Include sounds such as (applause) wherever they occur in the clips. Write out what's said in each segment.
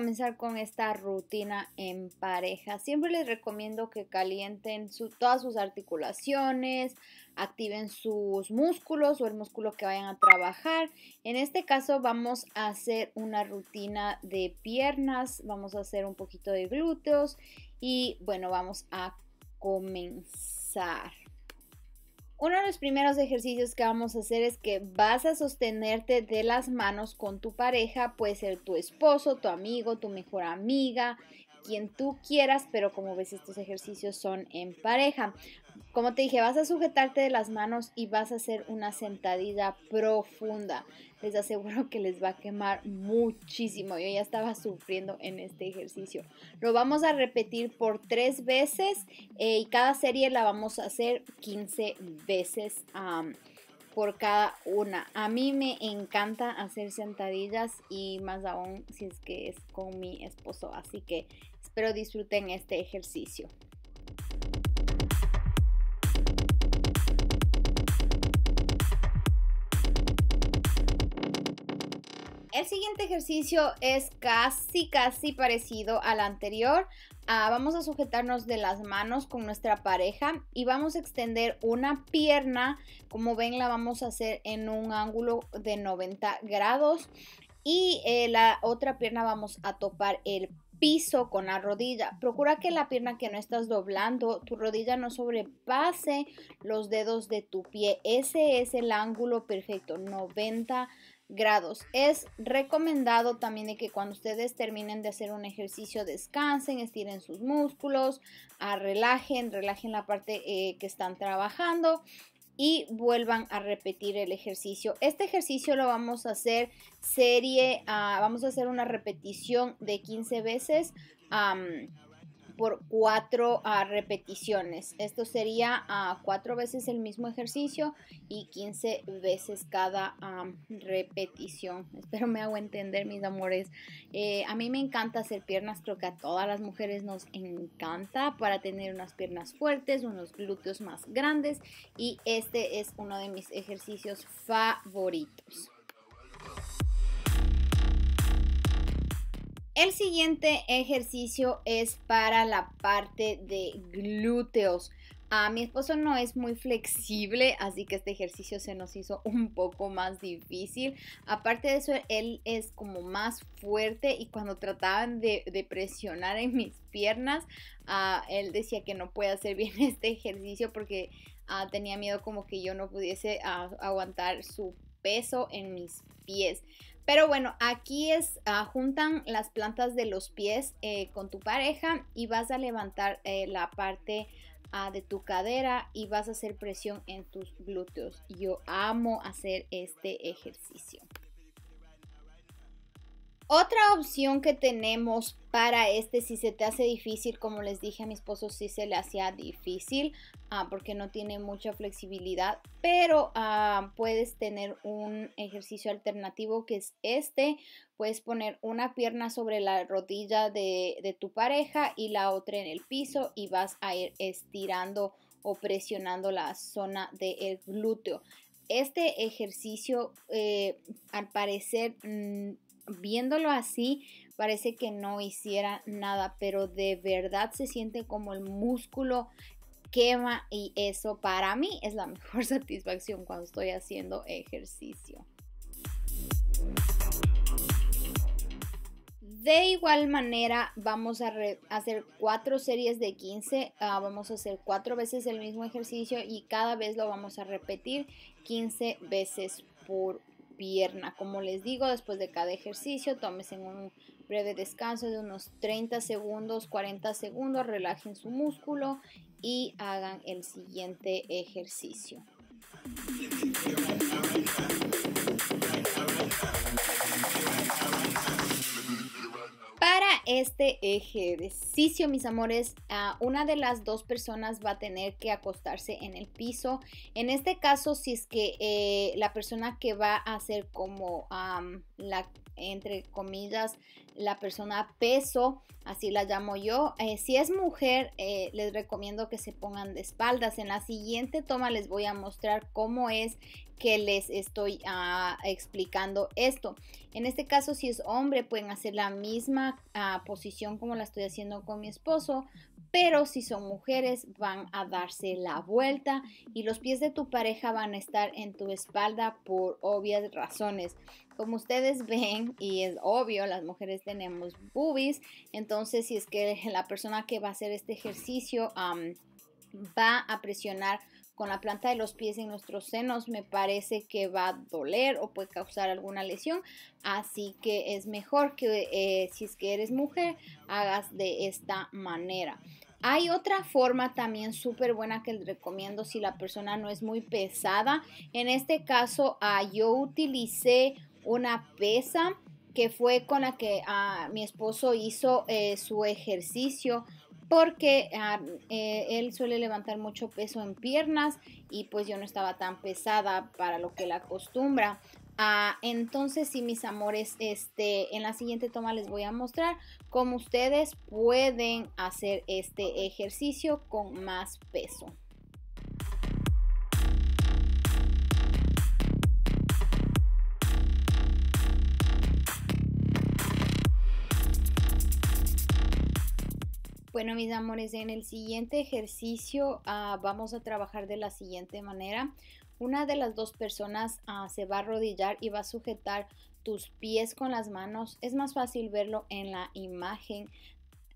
comenzar con esta rutina en pareja. Siempre les recomiendo que calienten todas sus articulaciones, activen sus músculos o el músculo que vayan a trabajar. En este caso vamos a hacer una rutina de piernas, vamos a hacer un poquito de glúteos y bueno, vamos a comenzar. Uno de los primeros ejercicios que vamos a hacer es que vas a sostenerte de las manos con tu pareja, puede ser tu esposo, tu amigo, tu mejor amiga, quien tú quieras, pero como ves estos ejercicios son en pareja. Como te dije, vas a sujetarte de las manos y vas a hacer una sentadilla profunda. Les aseguro que les va a quemar muchísimo. Yo ya estaba sufriendo en este ejercicio. Lo vamos a repetir por tres veces eh, y cada serie la vamos a hacer 15 veces. por cada una. A mí me encanta hacer sentadillas y más aún si es que es con mi esposo. Así que disfruten este ejercicio. El siguiente ejercicio es casi, casi parecido al anterior. Ah, vamos a sujetarnos de las manos con nuestra pareja y vamos a extender una pierna. Como ven, la vamos a hacer en un ángulo de 90 grados. Y eh, la otra pierna vamos a topar el piso con la rodilla. Procura que la pierna que no estás doblando, tu rodilla no sobrepase los dedos de tu pie. Ese es el ángulo perfecto, 90 grados. Es recomendado también de que cuando ustedes terminen de hacer un ejercicio descansen, estiren sus músculos, ah, relajen, relajen la parte eh, que están trabajando y vuelvan a repetir el ejercicio. Este ejercicio lo vamos a hacer serie, ah, vamos a hacer una repetición de 15 veces por cuatro ah, repeticiones. Esto sería ah, cuatro veces el mismo ejercicio y 15 veces cada ah, repetición. (laughs) Espero me hago entender, mis amores. Eh, a mí me encanta hacer piernas, creo que a todas las mujeres nos encanta para tener unas piernas fuertes, unos glúteos más grandes y este es uno de mis ejercicios favoritos. El siguiente ejercicio es para la parte de glúteos. A ah, mi esposo no es muy flexible, así que este ejercicio se nos hizo un poco más difícil. Aparte de eso, él es como más fuerte y cuando trataban de, presionar en mis piernas, ah, él decía que no puede hacer bien (laughs) este ejercicio porque ah, tenía miedo como que yo no pudiese aguantar su peso en mis pies. Pero bueno, aquí es, ah, juntan las plantas de los pies eh, con tu pareja y vas a levantar eh, la parte ah, de tu cadera y vas a hacer presión en tus glúteos. Yo amo hacer este ejercicio. Otra opción que tenemos para este, si se te hace difícil, como les dije a mi esposo, si se le hacía difícil ah, porque no tiene mucha flexibilidad, pero ah, puedes tener un ejercicio alternativo que es este. Puedes poner una pierna sobre la rodilla de, tu pareja y la otra en el piso y vas a ir estirando o presionando la zona del glúteo. Este ejercicio, eh, al parecer, mm, viéndolo así, parece que no hiciera nada, pero de verdad se siente como el músculo quema y eso para mí es la (laughs) mejor satisfacción cuando estoy haciendo ejercicio. De igual manera, vamos a hacer cuatro series de 15. Ah, vamos a hacer cuatro veces el mismo ejercicio y cada vez lo vamos a repetir 15 veces por como les digo, después de cada ejercicio, tómense un breve descanso de unos 30 segundos, 40 segundos, relajen su músculo y hagan el siguiente ejercicio. este ejercicio, mis amores, ah, una de las dos personas va a tener que acostarse en el piso. En este caso, si es que eh, la persona que va a hacer como la entre comillas, la persona peso, así la llamo yo. Eh, si es mujer, eh, les recomiendo que se pongan de espaldas. En la siguiente toma les voy a mostrar cómo es que les estoy ah, explicando esto. En este caso, si es hombre, pueden hacer la misma ah, posición como la estoy haciendo con mi esposo, pero si son mujeres van a darse la vuelta y los pies de tu pareja van a estar en tu espalda por obvias razones. Como ustedes (laughs) ven, y es obvio, las mujeres tenemos boobies, entonces si es que la persona que va a hacer este ejercicio va a presionar con la planta de los pies en nuestros senos me parece que va a doler o puede causar alguna lesión. Así que es mejor que eh, si es que eres mujer hagas de esta manera. Hay otra forma también súper buena que les recomiendo si la persona no es muy pesada. En este caso ah, yo utilicé una pesa que fue con la que ah, mi esposo hizo eh, su ejercicio porque ah, eh, él suele levantar mucho peso en piernas y pues yo no estaba tan pesada para lo que la acostumbra. Ah, entonces sí, mis amores, este, en la siguiente toma les voy a mostrar cómo ustedes pueden hacer este ejercicio con más peso. Bueno, mis amores, en el siguiente ejercicio ah, vamos a trabajar de la siguiente manera. Una de las dos personas ah, se va a arrodillar y va a sujetar tus pies con las manos. Es más fácil verlo en la imagen.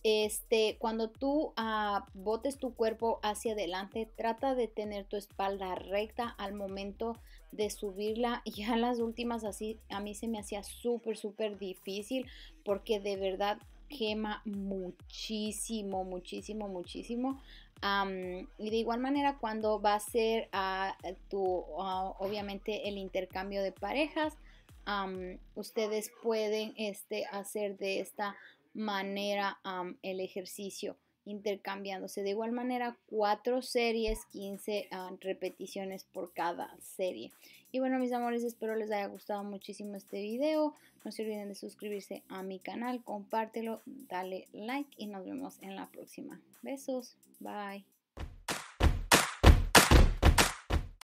Este, cuando tú ah, botes tu cuerpo hacia adelante, trata de tener tu espalda recta al momento de subirla. (laughs) Ya las últimas así a mí se me hacía súper, súper difícil porque de verdad quema muchísimo, muchísimo, muchísimo. y de igual manera cuando va a ser a ah, tu, ah, obviamente el intercambio de parejas, ustedes pueden este, hacer de esta manera el ejercicio intercambiándose. De igual manera, cuatro series, 15 ah, repeticiones por cada serie. Y bueno, mis amores, espero les haya gustado muchísimo este video. No se olviden de suscribirse a mi canal, compártelo, dale like y nos vemos en la próxima. Besos, bye.